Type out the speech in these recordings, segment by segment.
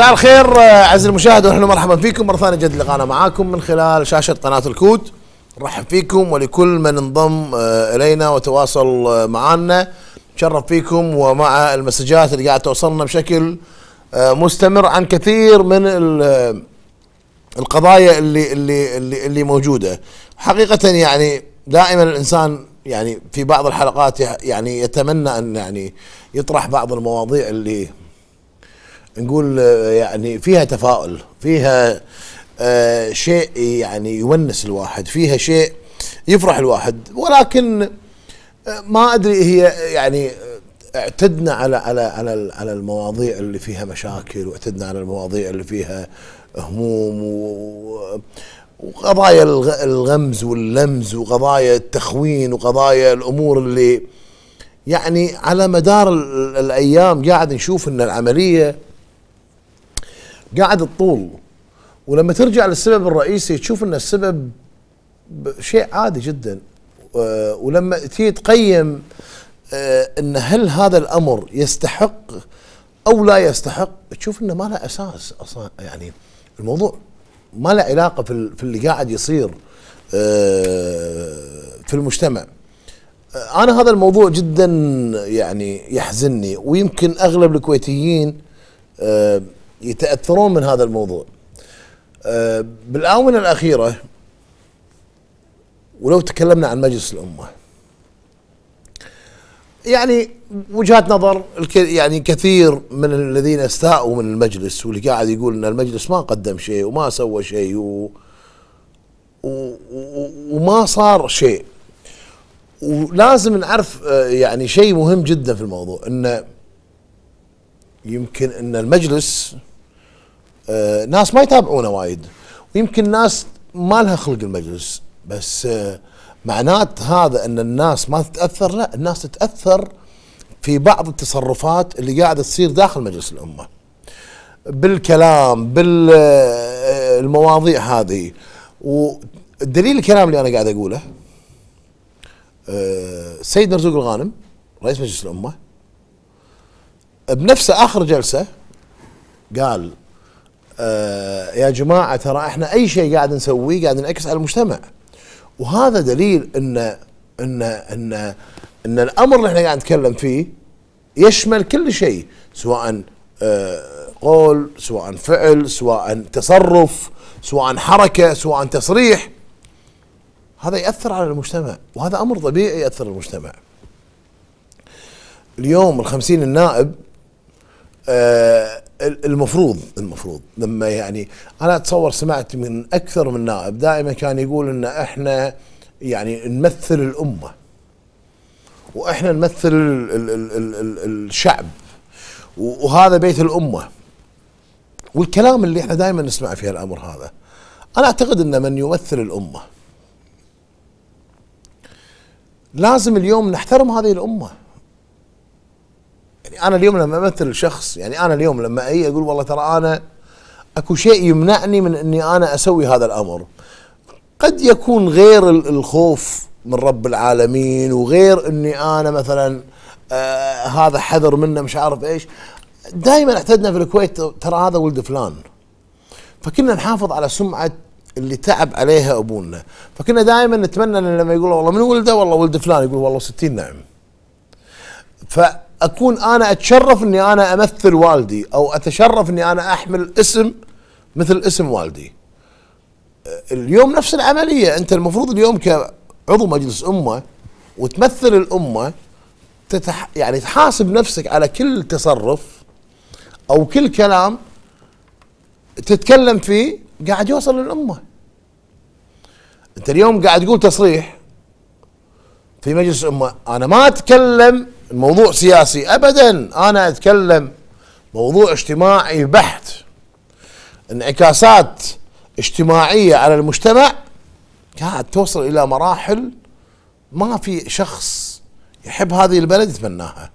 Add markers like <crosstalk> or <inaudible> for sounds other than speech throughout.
مساء الخير آه، اعزائي المشاهد ونحن مرحبا فيكم مره ثانيه جد لقانا معاكم من خلال شاشه قناه الكود نرحب فيكم ولكل من انضم آه، الينا وتواصل آه، معنا نتشرف فيكم ومع المسجات اللي قاعد توصلنا بشكل مستمر عن كثير من القضايا اللي اللي اللي, اللي موجوده حقيقه يعني دائما الانسان يعني في بعض الحلقات يعني يتمنى ان يعني يطرح بعض المواضيع اللي نقول آه، يعني فيها تفاؤل فيها آه، شيء يعني يونس الواحد فيها شيء يفرح الواحد ولكن آه، ما ادري هي يعني اعتدنا على على على على المواضيع اللي فيها مشاكل واعتدنا على المواضيع اللي فيها هموم وقضايا الغمز واللمز وقضايا التخوين وقضايا الامور اللي يعني على مدار الايام قاعد نشوف ان العمليه قاعد تطول ولما ترجع للسبب الرئيسي تشوف ان السبب شيء عادي جدا ولما تيجي تقيم آه، ان هل هذا الامر يستحق او لا يستحق تشوف انه ما له اساس اصلا يعني الموضوع ما له علاقه في في اللي قاعد يصير آه، في المجتمع آه، انا هذا الموضوع جدا يعني يحزنني ويمكن اغلب الكويتيين يتاثرون من هذا الموضوع آه، بالاونه الاخيره ولو تكلمنا عن مجلس الامه يعني وجهات نظر يعني كثير من الذين استاءوا من المجلس واللي قاعد يقول ان المجلس ما قدم شيء وما سوى شيء و و وما صار شيء ولازم نعرف آه، يعني شيء مهم جدا في الموضوع انه يمكن ان المجلس آه، ناس ما يتابعونه وايد ويمكن ناس ما لها خلق المجلس بس آه، معنات هذا ان الناس ما تتاثر لا الناس تتاثر في بعض التصرفات اللي قاعده تصير داخل مجلس الامه بالكلام بالمواضيع آه، هذه والدليل الكلام اللي انا قاعد اقوله السيد مرزوق الغانم رئيس مجلس الامه بنفسه اخر جلسه قال آه، يا جماعه ترى احنا اي شيء قاعد نسويه قاعد نعكس على المجتمع وهذا دليل ان ان ان ان الامر اللي احنا قاعد نتكلم فيه يشمل كل شيء سواء آه، قول سواء فعل سواء تصرف سواء حركه سواء تصريح هذا ياثر على المجتمع وهذا امر طبيعي ياثر على المجتمع اليوم الخمسين النائب آه المفروض المفروض لما يعني انا اتصور سمعت من اكثر من نائب دائما كان يقول ان احنا يعني نمثل الامه واحنا نمثل الـ الـ الـ الشعب وهذا بيت الامه والكلام اللي احنا دائما نسمع فيه الامر هذا انا اعتقد ان من يمثل الامه لازم اليوم نحترم هذه الامه يعني انا اليوم لما امثل شخص يعني انا اليوم لما اي اقول والله ترى انا اكو شيء يمنعني من اني انا اسوي هذا الامر قد يكون غير الخوف من رب العالمين وغير اني انا مثلا آه هذا حذر منه مش عارف ايش دائما اعتدنا في الكويت ترى هذا ولد فلان فكنا نحافظ على سمعه اللي تعب عليها ابونا فكنا دائما نتمنى ان لما يقول والله من ولده والله ولد فلان يقول والله 60 نعم ف اكون انا اتشرف اني انا امثل والدي او اتشرف اني انا احمل اسم مثل اسم والدي اليوم نفس العمليه انت المفروض اليوم كعضو مجلس امه وتمثل الامه تتح يعني تحاسب نفسك على كل تصرف او كل كلام تتكلم فيه قاعد يوصل للامه انت اليوم قاعد تقول تصريح في مجلس امه انا ما اتكلم الموضوع سياسي ابدا انا اتكلم موضوع اجتماعي بحت انعكاسات اجتماعيه على المجتمع كانت توصل الى مراحل ما في شخص يحب هذه البلد يتمناها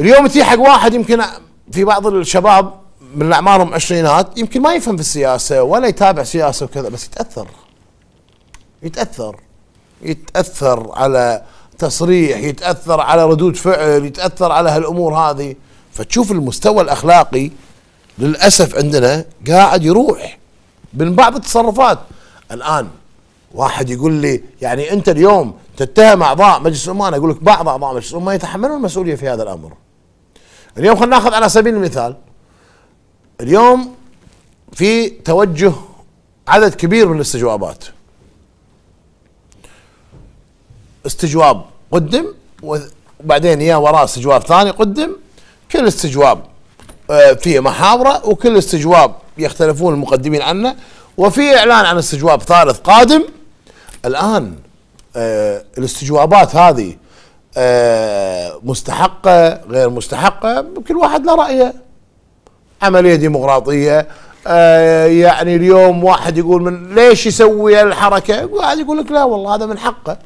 اليوم تي حق واحد يمكن في بعض الشباب من اعمارهم عشرينات يمكن ما يفهم في السياسه ولا يتابع سياسه وكذا بس يتاثر يتاثر يتاثر على تصريح يتاثر على ردود فعل يتاثر على هالامور هذه فتشوف المستوى الاخلاقي للاسف عندنا قاعد يروح من بعض التصرفات الان واحد يقول لي يعني انت اليوم تتهم اعضاء مجلس الأمان اقول لك بعض اعضاء مجلس الأمان يتحملون المسؤوليه في هذا الامر اليوم خلينا ناخذ على سبيل المثال اليوم في توجه عدد كبير من الاستجوابات استجواب قدم وبعدين يا وراه استجواب ثاني قدم كل استجواب آه، فيه محاورة وكل استجواب يختلفون المقدمين عنه وفي إعلان عن استجواب ثالث قادم الآن آه، الاستجوابات هذه آه، مستحقة غير مستحقة كل واحد له رأيه عملية ديمقراطية يعني اليوم واحد يقول من ليش يسوي الحركة واحد يقول لك لا والله هذا من حقه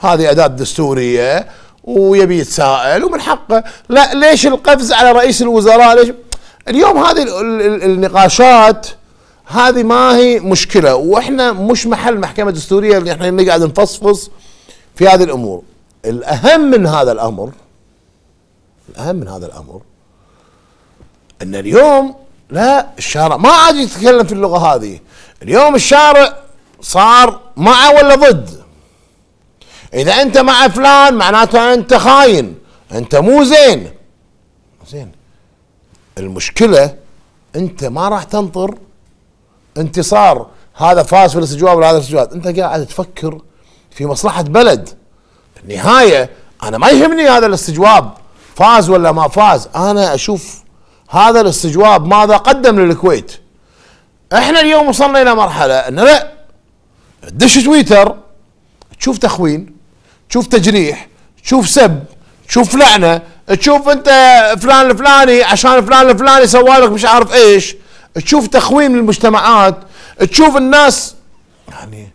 هذه أداة دستورية ويبي يتساءل ومن حقه لا ليش القفز على رئيس الوزراء ليش اليوم هذه النقاشات هذه ما هي مشكله واحنا مش محل محكمه دستوريه اللي احنا نقعد نفصفص في هذه الامور الاهم من هذا الامر الاهم من هذا الامر ان اليوم لا الشارع ما عاد يتكلم في اللغه هذه اليوم الشارع صار مع ولا ضد اذا انت مع فلان معناته انت خاين انت مو زين زين المشكله انت ما راح تنطر انتصار هذا فاز في الاستجواب ولا هذا الاستجواب انت قاعد تفكر في مصلحه بلد النهايه انا ما يهمني هذا الاستجواب فاز ولا ما فاز انا اشوف هذا الاستجواب ماذا قدم للكويت احنا اليوم وصلنا الى مرحله ان لا تدش تويتر تشوف تخوين تشوف تجريح تشوف سب تشوف لعنه تشوف انت فلان الفلاني عشان فلان الفلاني سوالك مش عارف ايش تشوف تخويم للمجتمعات تشوف الناس يعني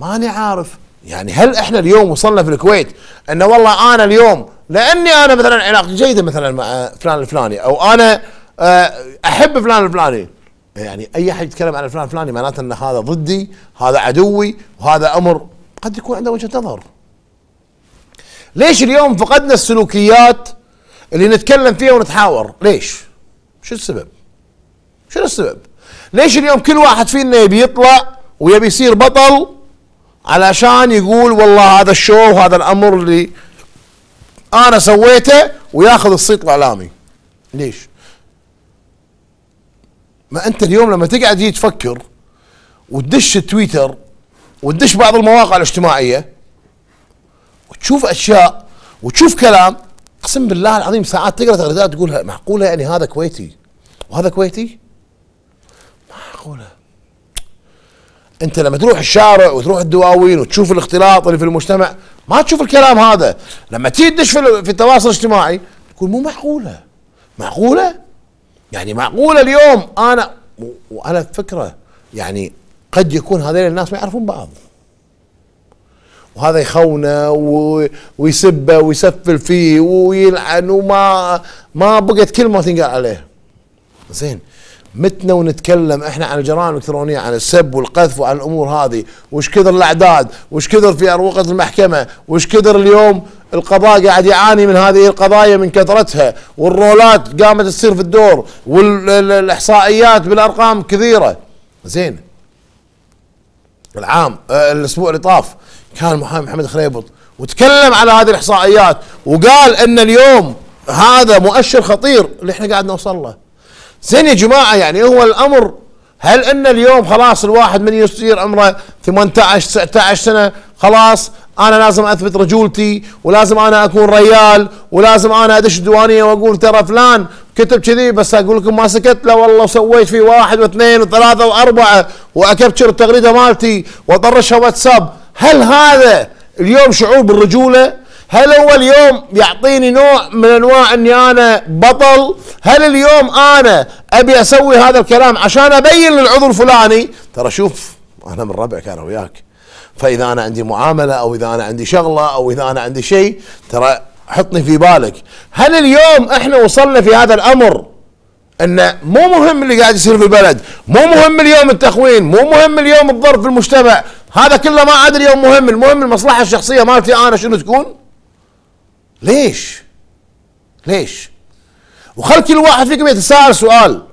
ماني عارف يعني هل احنا اليوم وصلنا في الكويت انه والله انا اليوم لاني انا مثلا علاقتي جيده مثلا مع فلان الفلاني او انا آه، احب فلان الفلاني يعني اي احد يتكلم عن فلان الفلاني معناته ان هذا ضدي هذا عدوي وهذا امر قد يكون عنده وجهه نظر ليش اليوم فقدنا السلوكيات اللي نتكلم فيها ونتحاور ليش شو السبب شو السبب ليش اليوم كل واحد فينا يبي يطلع ويبي يصير بطل علشان يقول والله هذا الشو وهذا الامر اللي انا سويته وياخذ الصيت الاعلامي ليش ما انت اليوم لما تقعد تجي تفكر وتدش تويتر وتدش بعض المواقع الاجتماعيه تشوف اشياء وتشوف كلام اقسم بالله العظيم ساعات تقرا تغريدات تقولها معقوله يعني هذا كويتي وهذا كويتي معقوله انت لما تروح الشارع وتروح الدواوين وتشوف الاختلاط اللي في المجتمع ما تشوف الكلام هذا لما تدش في, في التواصل الاجتماعي تقول مو معقوله معقوله يعني معقوله اليوم انا وانا فكره يعني قد يكون هذين الناس ما يعرفون بعض وهذا يخونه ويسبه ويسفل فيه ويلعن وما ما بقت كلمه تنقال عليه زين متنا ونتكلم احنا عن الجرائم الالكترونيه عن السب والقذف وعن الامور هذه وش كثر الاعداد وش كثر في اروقه المحكمه وش كثر اليوم القضاء قاعد يعاني من هذه القضايا من كثرتها والرولات قامت تصير في الدور والاحصائيات بالارقام كثيره زين العام آه، الاسبوع اللي طاف كان محامي محمد خريبط وتكلم على هذه الاحصائيات وقال ان اليوم هذا مؤشر خطير اللي احنا قاعد نوصل له زين يا جماعه يعني هو الامر هل ان اليوم خلاص الواحد من يصير عمره 18 19 سنه خلاص انا لازم اثبت رجولتي ولازم انا اكون ريال ولازم انا ادش الديوانيه واقول ترى فلان كتب كذي بس اقول لكم ما سكت لا والله سويت في واحد واثنين وثلاثه واربعه واكبتشر التغريده مالتي واطرشها واتساب هل هذا اليوم شعور بالرجوله؟ هل هو اليوم يعطيني نوع من انواع اني انا بطل؟ هل اليوم انا ابي اسوي هذا الكلام عشان ابين للعضو الفلاني ترى شوف انا من ربعك انا وياك فاذا انا عندي معامله او اذا انا عندي شغله او اذا انا عندي شيء ترى حطني في بالك هل اليوم احنا وصلنا في هذا الامر ان مو مهم اللي قاعد يصير في البلد مو مهم اليوم التخوين مو مهم اليوم الضرب في المجتمع هذا كله ما عاد اليوم مهم المهم المصلحة الشخصية مالتي أنا شنو تكون ليش ليش وخل كل واحد فيكم يتساءل سؤال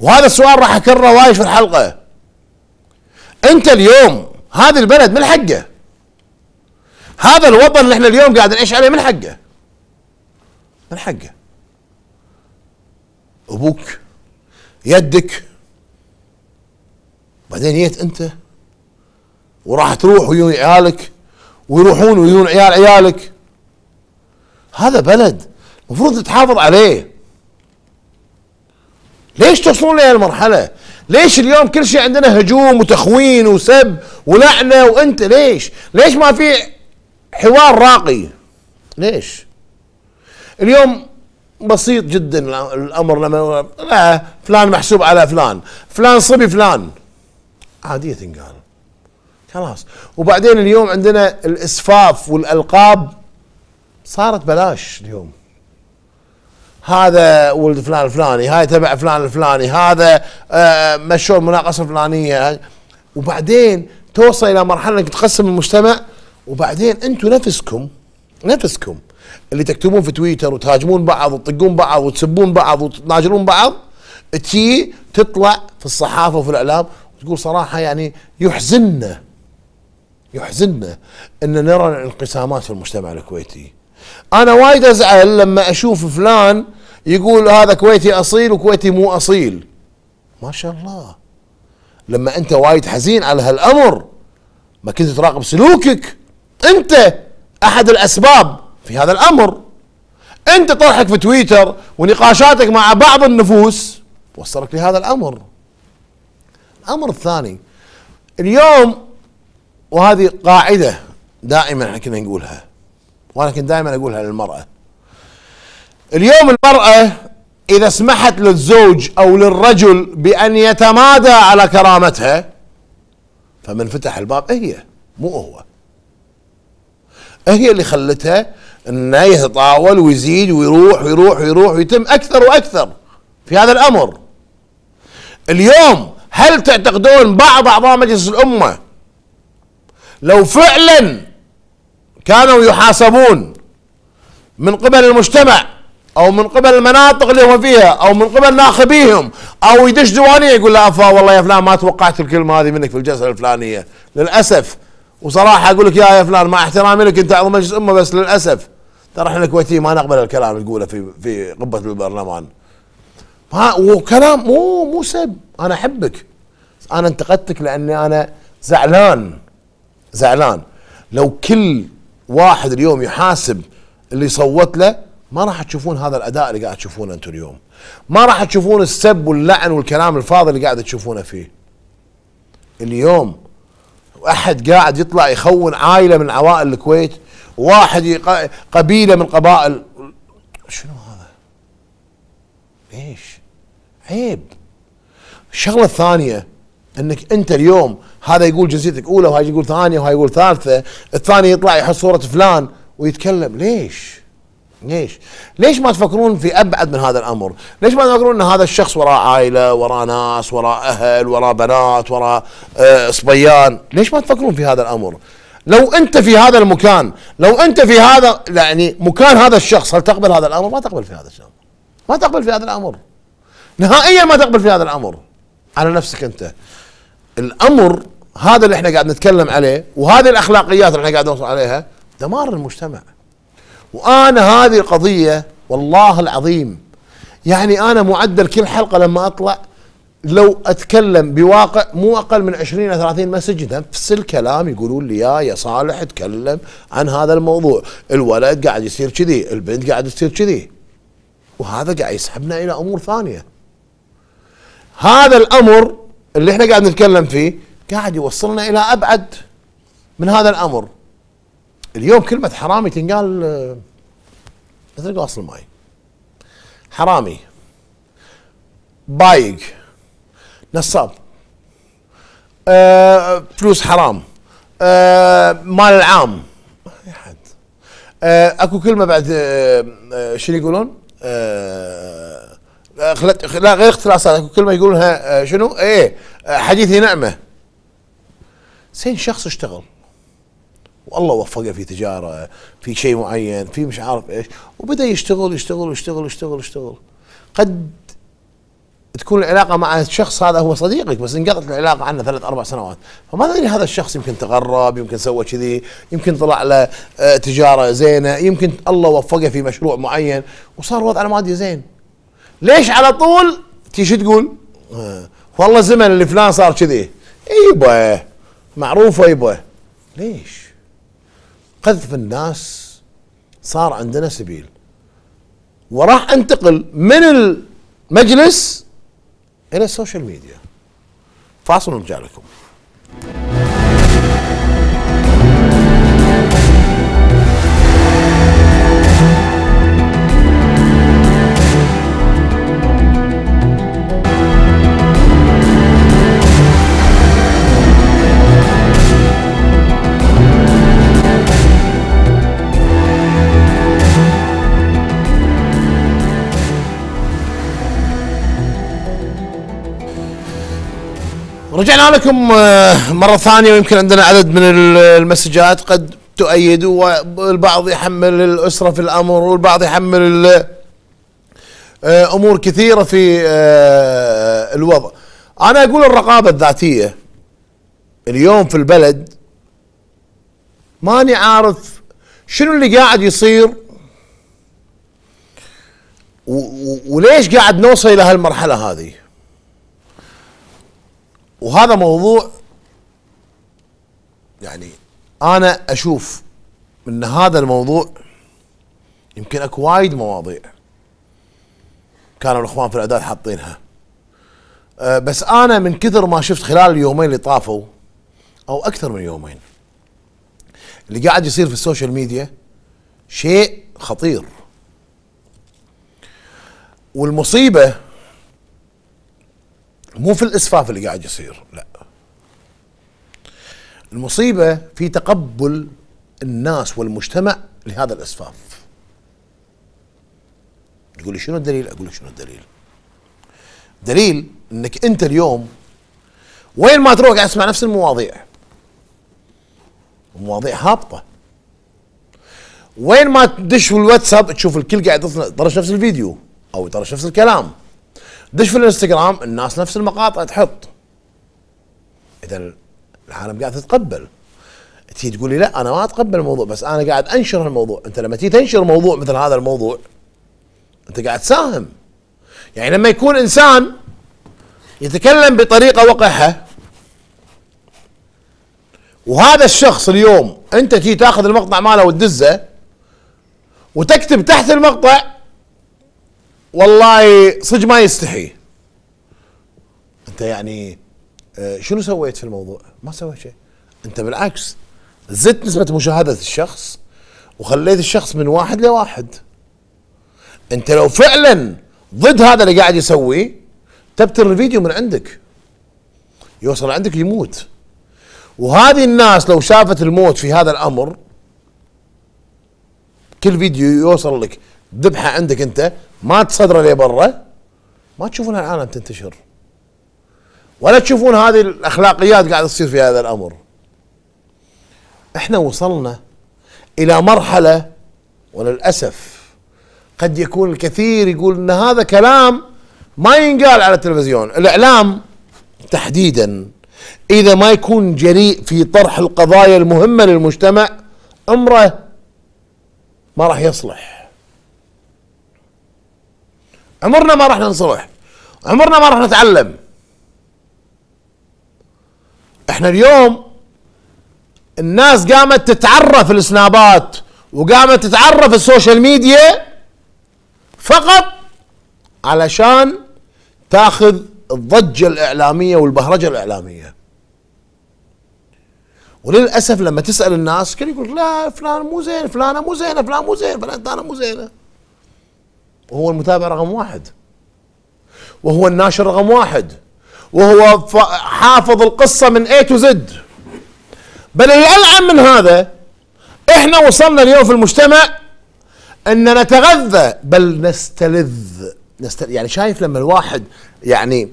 وهذا السؤال راح أكرره وايد في الحلقة أنت اليوم هذا البلد من حقه هذا الوطن اللي احنا اليوم قاعد نعيش عليه من حقه من حقه أبوك يدك بعدين جيت أنت وراح تروح ويون عيالك ويروحون ويون عيال عيالك هذا بلد المفروض تحافظ عليه ليش توصلون لهي المرحلة ليش اليوم كل شيء عندنا هجوم وتخوين وسب ولعنة وانت ليش ليش ما في حوار راقي ليش اليوم بسيط جدا الامر لما لا آه، فلان محسوب على فلان فلان صبي فلان عادية تنقال خلاص وبعدين اليوم عندنا الاسفاف والالقاب صارت بلاش اليوم هذا ولد فلان الفلاني هاي تبع فلان الفلاني هذا آه مشوا المناقصه الفلانيه وبعدين توصل الى مرحله انك تقسم المجتمع وبعدين انتم نفسكم نفسكم اللي تكتبون في تويتر وتهاجمون بعض وتطقون بعض وتسبون بعض وتناجرون بعض تي تطلع في الصحافه وفي الاعلام وتقول صراحه يعني يحزننا يحزننا ان نرى الانقسامات في المجتمع الكويتي انا وايد ازعل لما اشوف فلان يقول هذا كويتي اصيل وكويتي مو اصيل ما شاء الله لما انت وايد حزين على هالامر ما كنت تراقب سلوكك انت احد الاسباب في هذا الامر انت طرحك في تويتر ونقاشاتك مع بعض النفوس وصلك لهذا الامر الامر الثاني اليوم وهذه قاعدة دائما احنا كنا نقولها وانا كنت دائما اقولها للمرأة اليوم المرأة اذا سمحت للزوج او للرجل بان يتمادى على كرامتها فمن فتح الباب هي مو هو هي اللي خلتها انه يتطاول ويزيد ويروح ويروح ويروح ويتم اكثر واكثر في هذا الامر اليوم هل تعتقدون بعض اعضاء مجلس الامه لو فعلا كانوا يحاسبون من قبل المجتمع او من قبل المناطق اللي هم فيها او من قبل ناخبيهم او يدش ديوانيه يقول لا افا والله يا فلان ما توقعت الكلمه هذه منك في الجلسه الفلانيه للاسف وصراحه اقول لك يا يا فلان مع احترامي لك انت اعظم مجلس امه بس للاسف ترى احنا الكويتيين ما نقبل الكلام اللي تقوله في في قبه البرلمان ما وكلام مو مو سب انا احبك انا انتقدتك لاني انا زعلان زعلان لو كل واحد اليوم يحاسب اللي صوت له ما راح تشوفون هذا الاداء اللي قاعد تشوفونه انتم اليوم ما راح تشوفون السب واللعن والكلام الفاضي اللي قاعد تشوفونه فيه اليوم احد قاعد يطلع يخون عائله من عوائل الكويت واحد قبيله من قبائل شنو هذا ليش عيب الشغله الثانيه انك انت اليوم هذا يقول جنسيتك اولى وهاي يقول ثانيه وهاي يقول ثالثه الثاني يطلع يحط صوره فلان ويتكلم ليش ليش ليش ما تفكرون في ابعد من هذا الامر ليش ما تفكرون ان هذا الشخص وراء عائله وراء ناس وراء اهل وراء بنات وراء آه، صبيان ليش ما تفكرون في هذا الامر لو انت في هذا المكان لو انت في هذا يعني مكان هذا الشخص هل تقبل هذا الامر ما تقبل في هذا الشخص ما تقبل في هذا الامر نهائيا ما تقبل في هذا الامر على نفسك انت الامر هذا اللي احنا قاعد نتكلم عليه وهذه الاخلاقيات اللي احنا قاعد نوصل عليها دمار المجتمع وانا هذه القضيه والله العظيم يعني انا معدل كل حلقه لما اطلع لو اتكلم بواقع مو اقل من 20 او 30 مسج نفس الكلام يقولون لي يا يا صالح اتكلم عن هذا الموضوع، الولد قاعد يصير كذي، البنت قاعد تصير كذي. وهذا قاعد يسحبنا الى امور ثانيه. هذا الامر اللي احنا قاعد نتكلم فيه قاعد يوصلنا الى ابعد من هذا الامر اليوم كلمه حرامي تنقال آه، مثل قاص الماي حرامي بايق نصاب آه فلوس حرام آه مال العام ما حد آه اكو كلمه بعد آه, آه، شنو يقولون آه خلت لا غير اختلاصات كل ما يقولها آه، شنو ايه آه، حديثي نعمه زين شخص اشتغل والله وفقه في تجاره في شيء معين في مش عارف ايش وبدا يشتغل يشتغل يشتغل يشتغل يشتغل قد تكون العلاقه مع الشخص هذا هو صديقك بس انقطعت العلاقه عنه ثلاث اربع سنوات فما تدري هذا الشخص يمكن تغرب يمكن سوى كذي يمكن طلع له آه، تجاره زينه يمكن الله وفقه في مشروع معين وصار وضعه المادي زين ليش على طول تيجي تقول آه. والله زمن اللي فلان صار كذي يبا معروفه يبا ليش قذف الناس صار عندنا سبيل وراح انتقل من المجلس الى السوشيال ميديا فاصل ونرجع لكم رجعنا لكم آه، مرة ثانية ويمكن عندنا عدد من المسجات قد تؤيد والبعض يحمل الأسرة في الأمر والبعض يحمل آه، أمور كثيرة في آه، الوضع أنا أقول الرقابة الذاتية اليوم في البلد ماني عارف شنو اللي قاعد يصير وليش قاعد نوصل إلى هالمرحلة هذه وهذا موضوع يعني انا اشوف ان هذا الموضوع يمكن اكو وايد مواضيع كانوا الاخوان في الاعداد حاطينها أه بس انا من كثر ما شفت خلال اليومين اللي طافوا او اكثر من يومين اللي قاعد يصير في السوشيال ميديا شيء خطير والمصيبه مو في الاسفاف اللي قاعد يصير لا المصيبه في تقبل الناس والمجتمع لهذا الاسفاف تقول لي شنو الدليل اقول لك شنو الدليل دليل انك انت اليوم وين ما تروح قاعد تسمع نفس المواضيع مواضيع هابطه وين ما تدش في الواتساب تشوف الكل قاعد يطرش نفس الفيديو او يطرش نفس الكلام دش في الانستغرام الناس نفس المقاطع تحط اذا العالم قاعد تتقبل تيجي تقول لي لا انا ما اتقبل الموضوع بس انا قاعد انشر الموضوع انت لما تيجي تنشر موضوع مثل هذا الموضوع انت قاعد تساهم يعني لما يكون انسان يتكلم بطريقه وقحه وهذا الشخص اليوم انت تيجي تاخذ المقطع ماله وتدزه وتكتب تحت المقطع والله صدق ما يستحي انت يعني آه، شنو سويت في الموضوع؟ ما سويت شيء انت بالعكس زدت نسبة مشاهدة الشخص وخليت الشخص من واحد لواحد انت لو فعلا ضد هذا اللي قاعد يسويه تبتر الفيديو من عندك يوصل عندك يموت وهذه الناس لو شافت الموت في هذا الامر كل فيديو يوصل لك ذبحه عندك انت ما تصدره لبرا ما تشوفون العالم تنتشر ولا تشوفون هذه الاخلاقيات قاعده تصير في هذا الامر احنا وصلنا الى مرحله وللاسف قد يكون الكثير يقول ان هذا كلام ما ينقال على التلفزيون الاعلام تحديدا اذا ما يكون جريء في طرح القضايا المهمه للمجتمع عمره ما راح يصلح عمرنا ما راح ننصلح عمرنا ما راح نتعلم احنا اليوم الناس قامت تتعرف السنابات وقامت تتعرف السوشيال ميديا فقط علشان تاخذ الضجة الإعلامية والبهرجة الإعلامية وللأسف لما تسأل الناس كل يقول لا فلان مو زين فلانة مو زينة فلان مو زين فلان مو زينة وهو المتابع رقم واحد وهو الناشر رقم واحد وهو حافظ القصة من A to Z بل الألعن من هذا احنا وصلنا اليوم في المجتمع ان نتغذى بل نستلذ نستل... يعني شايف لما الواحد يعني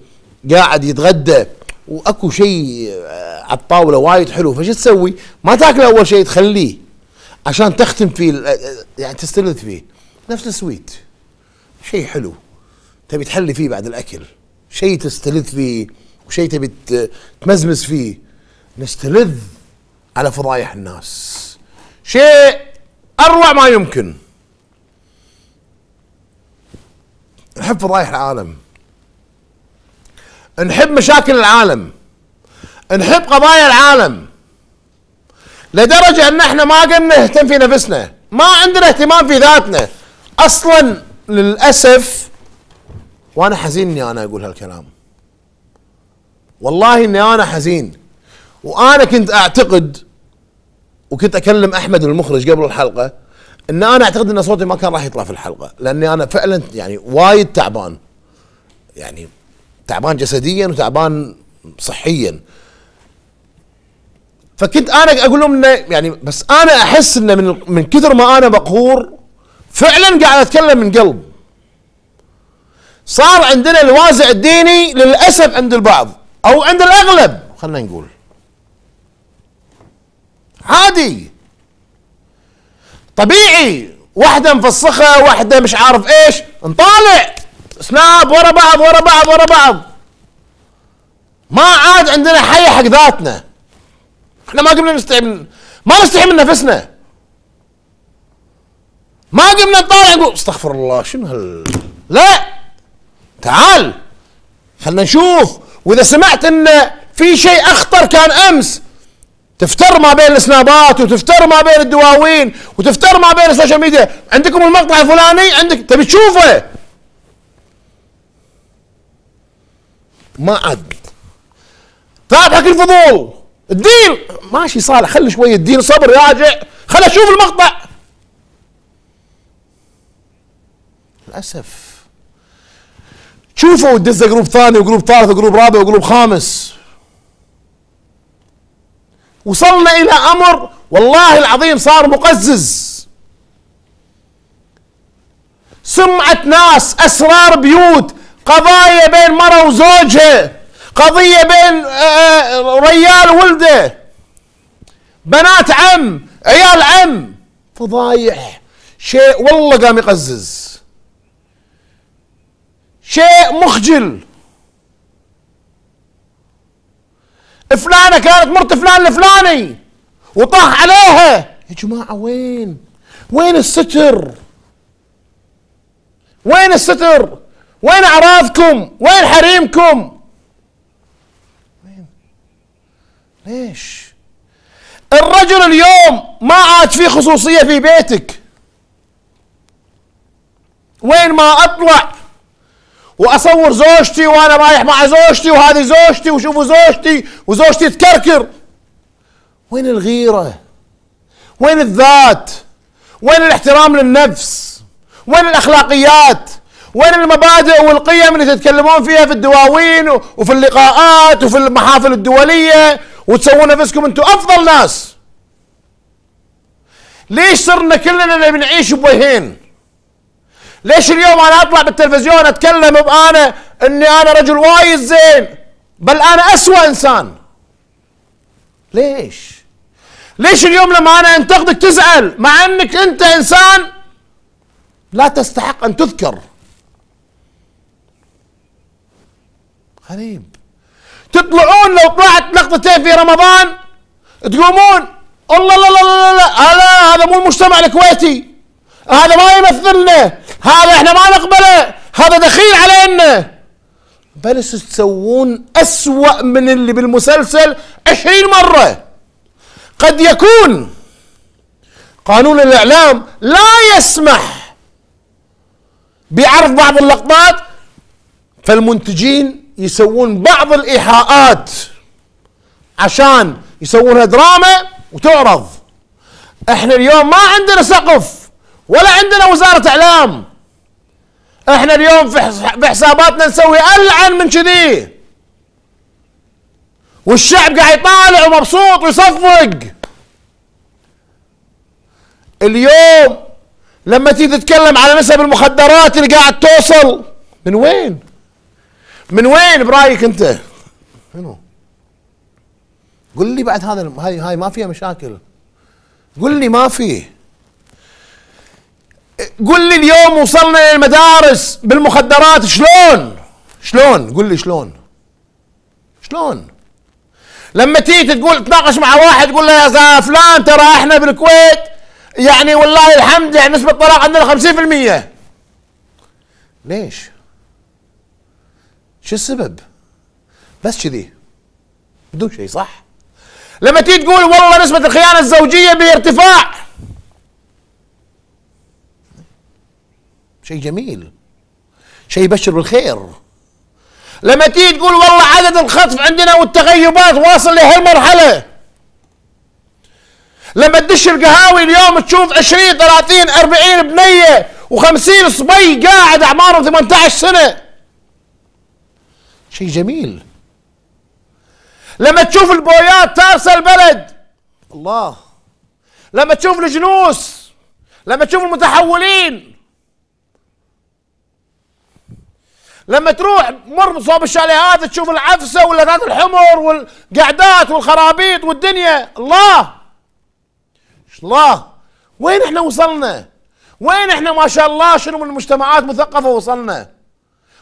قاعد يتغدى واكو شيء آه، على الطاوله وايد حلو فش تسوي؟ ما تاكله اول شيء تخليه عشان تختم فيه آه، آه، يعني تستلذ فيه نفس السويت شيء حلو تبي تحلي فيه بعد الاكل شيء تستلذ فيه وشيء تبي تمزمز فيه نستلذ على فضايح الناس شيء اروع ما يمكن نحب فضايح العالم نحب مشاكل العالم نحب قضايا العالم لدرجه ان احنا ما قلنا نهتم في نفسنا ما عندنا اهتمام في ذاتنا اصلا للأسف وأنا حزين إني أنا أقول هالكلام والله إني أنا حزين وأنا كنت أعتقد وكنت أكلم أحمد المخرج قبل الحلقة إن أنا أعتقد إن صوتي ما كان راح يطلع في الحلقة لأني أنا فعلا يعني وايد تعبان يعني تعبان جسديا وتعبان صحيا فكنت انا اقول لهم انه يعني بس انا احس انه من من كثر ما انا مقهور فعلا قاعد اتكلم من قلب صار عندنا الوازع الديني للاسف عند البعض او عند الاغلب خلينا نقول عادي طبيعي واحده مفسخه واحده مش عارف ايش نطالع سناب ورا بعض ورا بعض ورا بعض ما عاد عندنا حي حق ذاتنا احنا ما قمنا نستحي من ما نستحي من نفسنا ما قمنا نطالع نقول استغفر الله شنو هال لا تعال خلنا نشوف واذا سمعت ان في شيء اخطر كان امس تفتر ما بين السنابات وتفتر ما بين الدواوين وتفتر ما بين السوشيال ميديا عندكم المقطع الفلاني عندك تبي تشوفه ما عاد تابعك الفضول الدين ماشي صالح خلي شويه الدين صبر راجع خل اشوف المقطع للأسف شوفوا دزة جروب ثاني وجروب ثالث وجروب رابع وجروب خامس وصلنا إلى أمر والله العظيم صار مقزز سمعة ناس أسرار بيوت قضايا بين مرة وزوجها قضية بين آه، آه، ريال ولده بنات عم عيال عم فضايح شيء والله قام يقزز شيء مخجل فلانة كانت مرت فلان الفلاني وطاح عليها يا جماعة وين وين الستر وين الستر وين أعراضكم وين حريمكم وين ليش الرجل اليوم ما عاد في خصوصية في بيتك وين ما أطلع واصور زوجتي وانا رايح مع زوجتي وهذه زوجتي وشوفوا زوجتي وزوجتي تكركر وين الغيره وين الذات وين الاحترام للنفس وين الاخلاقيات وين المبادئ والقيم اللي تتكلمون فيها في الدواوين وفي اللقاءات وفي المحافل الدوليه وتسوون نفسكم انتم افضل ناس ليش صرنا كلنا نبي نعيش بوهين؟ ليش اليوم انا اطلع بالتلفزيون اتكلم بانا اني انا رجل وايد زين بل انا اسوأ انسان ليش ليش اليوم لما انا انتقدك تزعل مع انك انت انسان لا تستحق ان تذكر غريب تطلعون لو طلعت لقطتين في رمضان تقومون الله لا لا لا لا هذا هذا مو المجتمع الكويتي هذا ما يمثلنا هذا احنا ما نقبله هذا دخيل علينا بل تسوون أسوأ من اللي بالمسلسل عشرين مرة قد يكون قانون الإعلام لا يسمح بعرض بعض اللقطات فالمنتجين يسوون بعض الإيحاءات عشان يسوونها دراما وتعرض احنا اليوم ما عندنا سقف ولا عندنا وزارة اعلام احنا اليوم في حساباتنا نسوي العن من كذي والشعب قاعد يطالع ومبسوط ويصفق اليوم لما تيجي تتكلم على نسب المخدرات اللي قاعد توصل من وين؟ من وين برايك انت؟ منو؟ قل لي بعد هذا هاي هاي ما فيها مشاكل قل لي ما فيه قل لي اليوم وصلنا للمدارس بالمخدرات شلون شلون قل لي شلون شلون لما تيجي تقول تناقش مع واحد تقول له يا فلان ترى احنا بالكويت يعني والله الحمد يعني نسبة الطلاق عندنا 50% ليش؟ شو السبب؟ بس كذي بدون شيء صح؟ لما تيجي تقول والله نسبة الخيانة الزوجية بارتفاع شيء جميل شيء يبشر بالخير لما تيجي تقول والله عدد الخطف عندنا والتغيبات واصل لهالمرحلة لما تدش القهاوي اليوم تشوف 20 30 40 بنية و50 صبي قاعد اعمارهم 18 سنة شيء جميل لما تشوف البويات تارسة البلد الله لما تشوف الجنوس لما تشوف المتحولين لما تروح مر صوب الشاليه هذا تشوف العفسه ولا الحمر والقعدات والخرابيط والدنيا الله الله وين احنا وصلنا؟ وين احنا ما شاء الله شنو من مجتمعات مثقفه وصلنا؟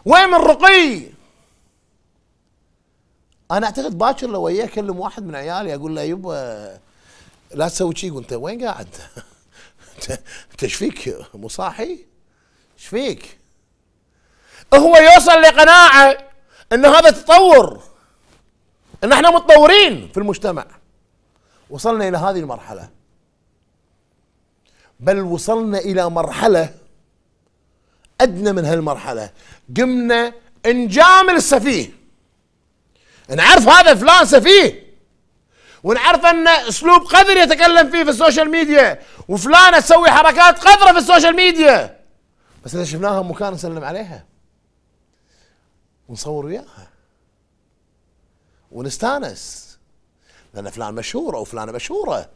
وين من رقي؟ انا اعتقد باكر لو وياه اكلم واحد من عيالي اقول له يبا لا تسوي شيء انت وين قاعد؟ <laughs> انت ايش فيك؟ مو صاحي؟ ايش فيك؟ هو يوصل لقناعة أن هذا تطور أن احنا متطورين في المجتمع وصلنا إلى هذه المرحلة بل وصلنا إلى مرحلة أدنى من هالمرحلة قمنا نجامل السفيه نعرف هذا فلان سفيه ونعرف ان اسلوب قذر يتكلم فيه في السوشيال ميديا وفلانه تسوي حركات قذره في السوشيال ميديا بس اذا شفناها مكان نسلم عليها ونصور وياها ونستانس لان فلان مشهور او فلانه مشهوره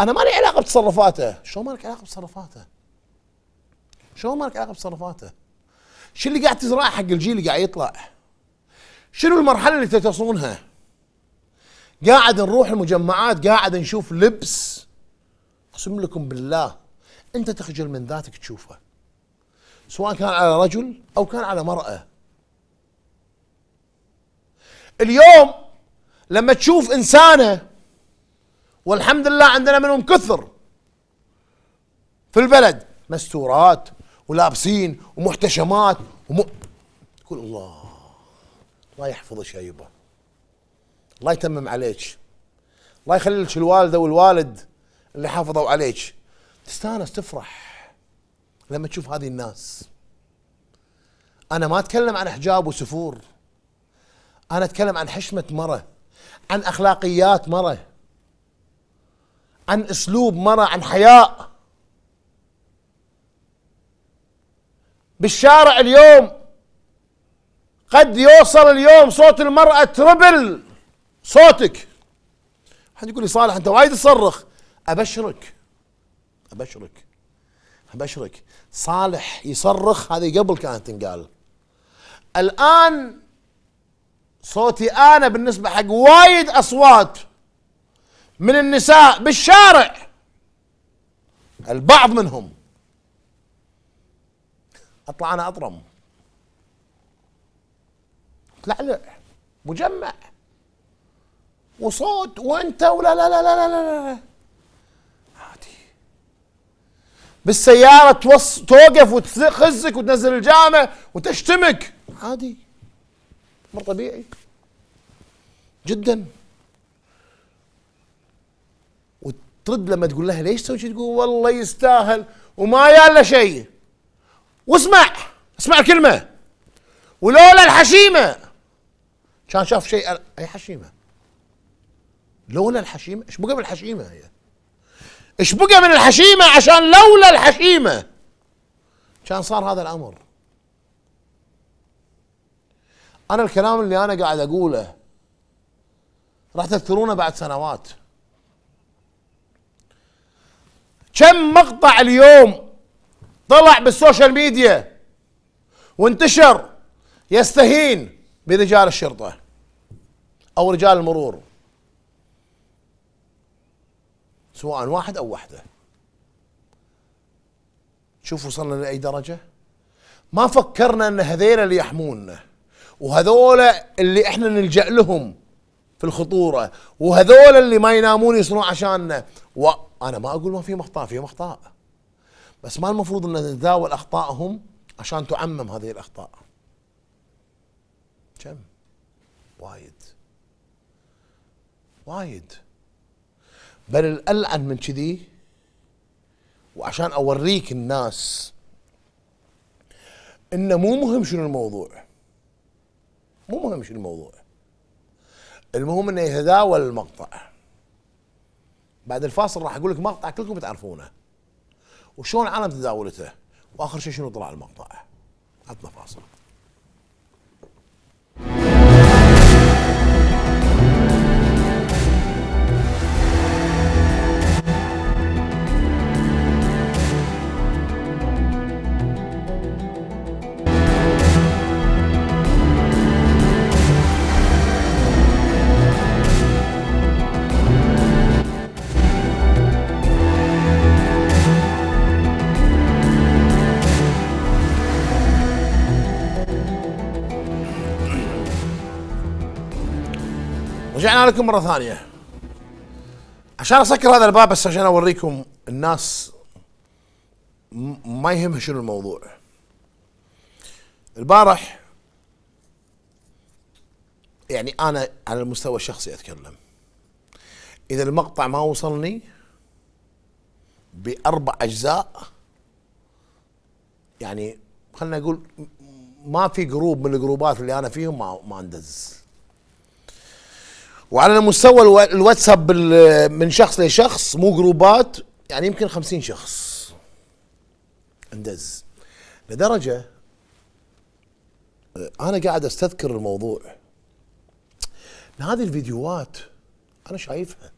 انا مالي علاقه بتصرفاته شو مالك علاقه بتصرفاته شو مالك علاقه بتصرفاته شو اللي قاعد تزرعه حق الجيل اللي قاعد يطلع شنو المرحله اللي تتصونها قاعد نروح المجمعات قاعد نشوف لبس اقسم لكم بالله انت تخجل من ذاتك تشوفه سواء كان على رجل او كان على مراه اليوم لما تشوف انسانه والحمد لله عندنا منهم كثر في البلد مستورات ولابسين ومحتشمات وم... تقول الله الله يحفظك يا يبا الله يتمم عليك الله يخليلك الوالده والوالد اللي حافظوا عليك تستانس تفرح لما تشوف هذه الناس انا ما اتكلم عن حجاب وسفور انا اتكلم عن حشمه مره عن اخلاقيات مره عن اسلوب مره عن حياء بالشارع اليوم قد يوصل اليوم صوت المراه تربل صوتك حد يقول لي صالح انت وايد تصرخ ابشرك ابشرك ابشرك صالح يصرخ هذه قبل كانت تنقال الان صوتي انا بالنسبه حق وايد اصوات من النساء بالشارع البعض منهم اطلع انا اضرم اطلع مجمع وصوت وانت ولا لا لا لا لا لا عادي بالسيارة توقف وتخزك وتنزل الجامع وتشتمك عادي أمر طبيعي جدا وترد لما تقول لها ليش تسوي تقول والله يستاهل وما يالا شيء واسمع اسمع الكلمة ولولا الحشيمة كان شاف شيء أي حشيمة لولا الحشيمة ايش بقى بالحشيمة هي ايش بقى من الحشيمة عشان لولا الحشيمة كان صار هذا الأمر انا الكلام اللي انا قاعد اقوله راح تذكرونه بعد سنوات كم مقطع اليوم طلع بالسوشيال ميديا وانتشر يستهين برجال الشرطه او رجال المرور سواء واحد او واحده شوف وصلنا لاي درجه ما فكرنا ان هذيل اللي يحموننا وهذول اللي احنا نلجا لهم في الخطوره وهذول اللي ما ينامون يصنعون عشاننا وانا ما اقول ما في اخطاء في اخطاء بس ما المفروض ان نتداول اخطائهم عشان تعمم هذه الاخطاء كم وايد وايد بل الالعن من كذي وعشان اوريك الناس انه مو مهم شنو الموضوع مو مهم شو الموضوع المهم انه يتداول المقطع بعد الفاصل راح اقول لك مقطع كلكم تعرفونه وشلون العالم تداولته واخر شيء شنو طلع المقطع عطنا فاصل رجعنا لكم مره ثانيه عشان اسكر هذا الباب بس عشان اوريكم الناس ما يهمها شنو الموضوع البارح يعني انا على المستوى الشخصي اتكلم اذا المقطع ما وصلني باربع اجزاء يعني خلنا اقول ما في جروب من الجروبات اللي انا فيهم ما ما اندز وعلى مستوى الواتساب من شخص لشخص مو جروبات يعني يمكن خمسين شخص اندز لدرجة آه، أنا قاعد أستذكر الموضوع هذه الفيديوهات أنا شايفها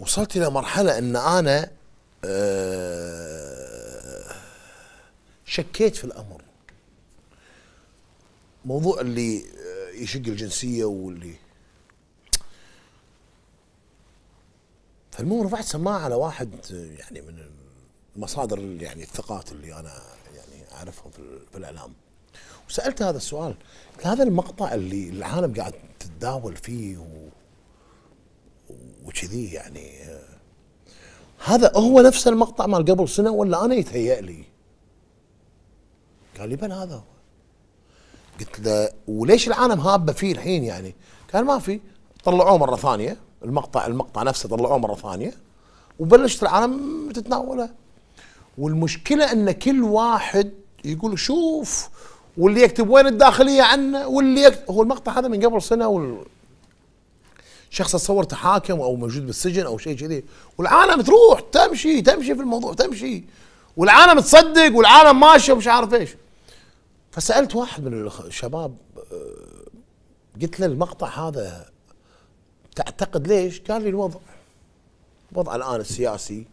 وصلت إلى مرحلة أن أنا آه، شكيت في الأمر موضوع اللي يشق الجنسيه واللي فالمهم رفعت سماعه على واحد يعني من المصادر يعني الثقات اللي انا يعني اعرفهم في, في الاعلام وسالت هذا السؤال قلت هذا المقطع اللي العالم قاعد تتداول فيه وكذي يعني هذا هو نفس المقطع مال قبل سنه ولا انا يتهيأ لي؟ قال لي بل هذا هو قلت له وليش العالم هابه فيه الحين يعني؟ كان ما في طلعوه مره ثانيه المقطع المقطع نفسه طلعوه مره ثانيه وبلشت العالم تتناوله والمشكله ان كل واحد يقول شوف واللي يكتب وين الداخليه عنه واللي يكتب هو المقطع هذا من قبل سنه وال شخص تصور تحاكم او موجود بالسجن او شيء كذي والعالم تروح تمشي تمشي في الموضوع تمشي والعالم تصدق والعالم ماشيه ومش عارف ايش فسالت واحد من الشباب آه، قلت له المقطع هذا تعتقد ليش؟ قال لي الوضع الوضع الان السياسي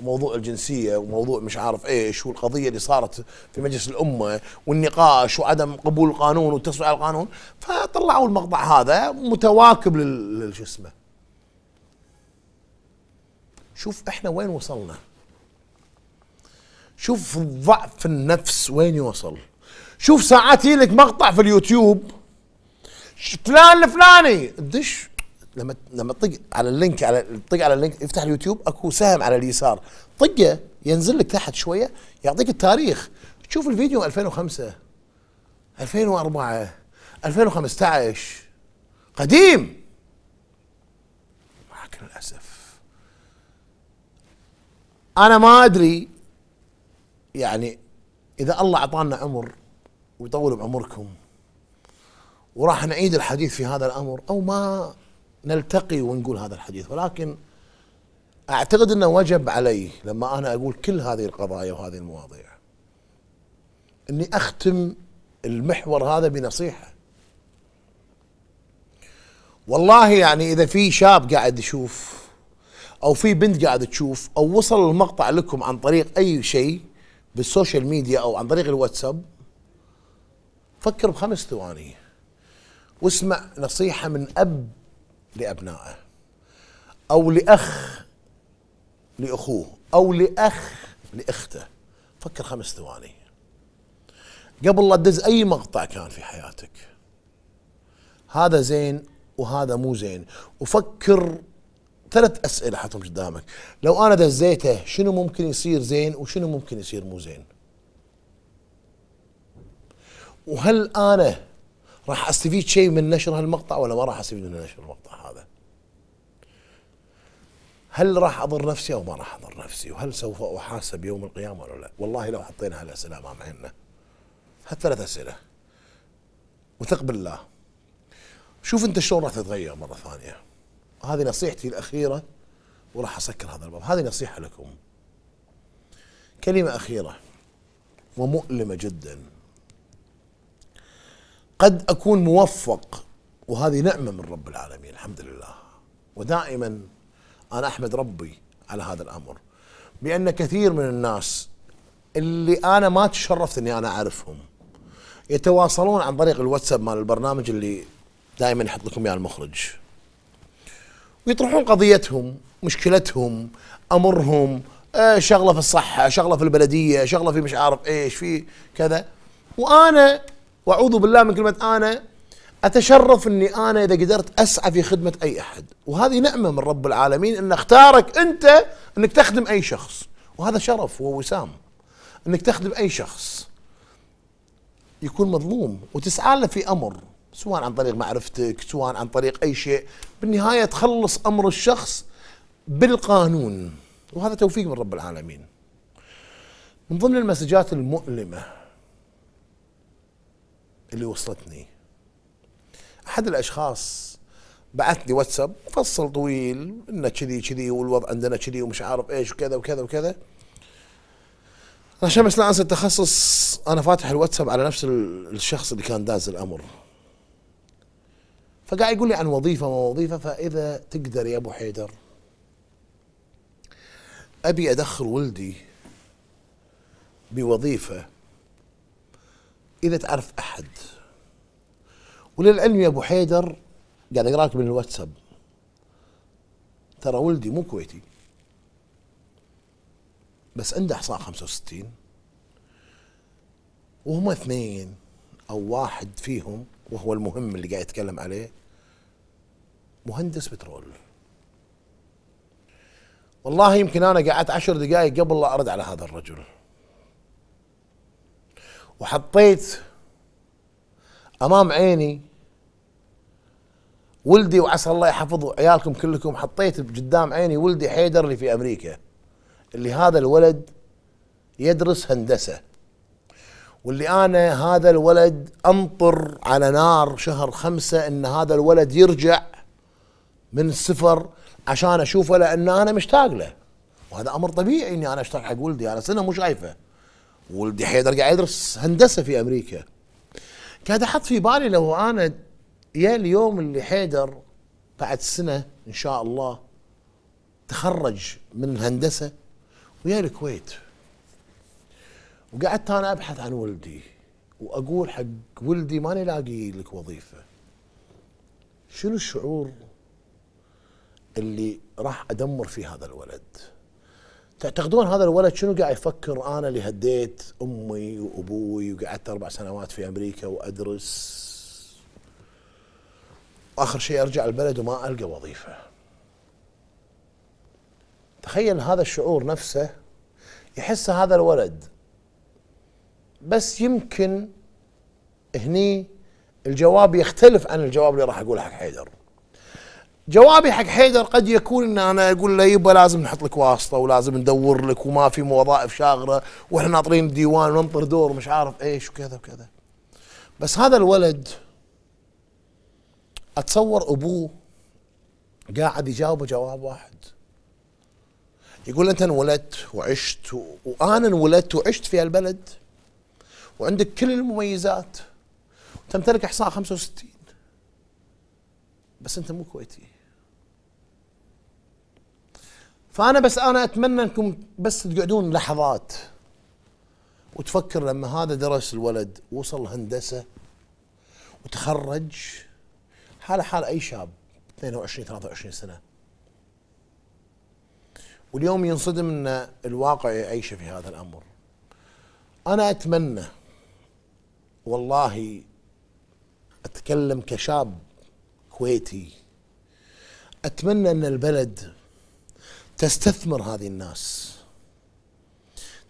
وموضوع الجنسيه وموضوع مش عارف ايش والقضيه اللي صارت في مجلس الامه والنقاش وعدم قبول القانون والتصويت على القانون فطلعوا المقطع هذا متواكب لل شو اسمه شوف احنا وين وصلنا شوف ضعف النفس وين يوصل شوف ساعات يجي لك مقطع في اليوتيوب فلان الفلاني دش لما لما تطق على اللينك على تطق على اللينك افتح اليوتيوب اكو سهم على اليسار طقه ينزل لك تحت شويه يعطيك التاريخ تشوف الفيديو 2005 2004 2015 قديم لكن للاسف انا ما ادري يعني اذا الله اعطانا عمر ويطول بعمركم وراح نعيد الحديث في هذا الامر او ما نلتقي ونقول هذا الحديث ولكن اعتقد انه وجب علي لما انا اقول كل هذه القضايا وهذه المواضيع اني اختم المحور هذا بنصيحه والله يعني اذا في شاب قاعد يشوف او في بنت قاعد تشوف او وصل المقطع لكم عن طريق اي شيء بالسوشيال ميديا او عن طريق الواتساب فكر بخمس ثواني واسمع نصيحة من أب لأبنائه أو لأخ لأخوه أو لأخ لأخته فكر خمس ثواني قبل لا تدز أي مقطع كان في حياتك هذا زين وهذا مو زين وفكر ثلاث أسئلة حطهم قدامك لو أنا دزيته شنو ممكن يصير زين وشنو ممكن يصير مو زين وهل انا راح استفيد شيء من نشر هالمقطع ولا ما راح استفيد من نشر المقطع هذا هل راح اضر نفسي او ما راح اضر نفسي وهل سوف احاسب يوم القيامه ولا لا والله لو حطينا هالاسئله امام عيننا هالثلاث اسئله وثق بالله شوف انت شلون راح تتغير مره ثانيه هذه نصيحتي الاخيره وراح اسكر هذا الباب هذه نصيحه لكم كلمه اخيره ومؤلمه جدا قد اكون موفق وهذه نعمه من رب العالمين الحمد لله ودائما انا احمد ربي على هذا الامر بان كثير من الناس اللي انا ما تشرفت اني انا اعرفهم يتواصلون عن طريق الواتساب مال البرنامج اللي دائما يحط لكم اياه المخرج ويطرحون قضيتهم مشكلتهم امرهم آه، شغله في الصحه شغله في البلديه شغله في مش عارف ايش في كذا وانا واعوذ بالله من كلمه انا اتشرف اني انا اذا قدرت اسعى في خدمه اي احد وهذه نعمه من رب العالمين ان اختارك انت انك تخدم اي شخص وهذا شرف ووسام انك تخدم اي شخص يكون مظلوم وتسعى له في امر سواء عن طريق معرفتك سواء عن طريق اي شيء بالنهايه تخلص امر الشخص بالقانون وهذا توفيق من رب العالمين من ضمن المسجات المؤلمه اللي وصلتني احد الاشخاص بعث لي واتساب مفصل طويل انه كذي كذي والوضع عندنا كذي ومش عارف ايش وكذا وكذا وكذا عشان بس لا انسى التخصص انا فاتح الواتساب على نفس الشخص اللي كان داز الامر فقاعد يقول لي عن وظيفه ما وظيفه فاذا تقدر يا ابو حيدر ابي ادخل ولدي بوظيفه اذا تعرف احد وللعلم يا ابو حيدر قاعد اقراك من الواتساب ترى ولدي مو كويتي بس عنده احصاء 65 وهم اثنين او واحد فيهم وهو المهم اللي قاعد يتكلم عليه مهندس بترول والله يمكن انا قعدت عشر دقائق قبل لا ارد على هذا الرجل وحطيت امام عيني ولدي وعسى الله يحفظه عيالكم كلكم حطيت قدام عيني ولدي حيدر اللي في امريكا اللي هذا الولد يدرس هندسه واللي انا هذا الولد انطر على نار شهر خمسة ان هذا الولد يرجع من السفر عشان اشوفه لان انا مشتاق له وهذا امر طبيعي اني انا اشتاق حق ولدي انا سنه مو شايفه ولدي حيدر قاعد يدرس هندسه في امريكا قاعد احط في بالي لو انا يا اليوم اللي حيدر بعد سنه ان شاء الله تخرج من الهندسه ويا الكويت وقعدت انا ابحث عن ولدي واقول حق ولدي ماني لاقي لك وظيفه شنو الشعور اللي راح ادمر فيه هذا الولد تعتقدون هذا الولد شنو قاعد يفكر انا اللي هديت امي وابوي وقعدت اربع سنوات في امريكا وادرس واخر شيء ارجع البلد وما القى وظيفه تخيل هذا الشعور نفسه يحسه هذا الولد بس يمكن هني الجواب يختلف عن الجواب اللي راح اقوله حق حيدر جوابي حق حيدر قد يكون ان انا اقول له يبا لازم نحط لك واسطه ولازم ندور لك وما في وظائف شاغره واحنا ناطرين الديوان وننطر دور مش عارف ايش وكذا وكذا. بس هذا الولد اتصور ابوه قاعد يجاوبه جواب واحد. يقول انت انولدت وعشت و... وانا انولدت وعشت في هالبلد وعندك كل المميزات وتمتلك احصاء 65 بس انت مو كويتي فانا بس انا اتمنى انكم بس تقعدون لحظات وتفكر لما هذا درس الولد وصل هندسه وتخرج حاله حال اي شاب 22 23 سنه واليوم ينصدم ان الواقع يعيشه في هذا الامر انا اتمنى والله اتكلم كشاب كويتي اتمنى ان البلد تستثمر هذه الناس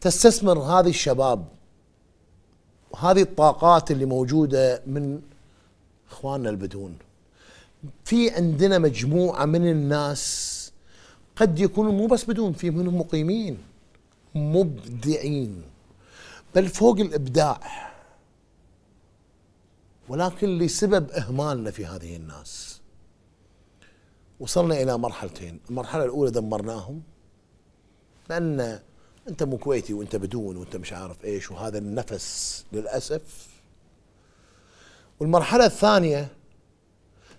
تستثمر هذه الشباب وهذه الطاقات اللي موجوده من اخواننا البدون في عندنا مجموعه من الناس قد يكونوا مو بس بدون في منهم مقيمين مبدعين بل فوق الابداع ولكن لسبب اهمالنا في هذه الناس وصلنا الى مرحلتين المرحله الاولى دمرناهم لان انت مو كويتي وانت بدون وانت مش عارف ايش وهذا النفس للاسف والمرحله الثانيه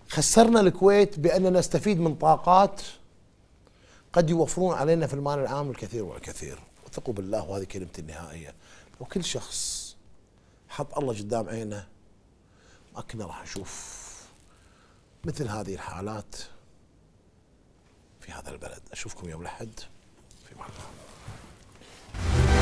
خسرنا الكويت باننا نستفيد من طاقات قد يوفرون علينا في المال العام الكثير والكثير وثقوا بالله وهذه كلمتي النهائيه لو كل شخص حط الله قدام عينه ما كنا راح نشوف مثل هذه الحالات في هذا البلد أشوفكم يوم الأحد في محلها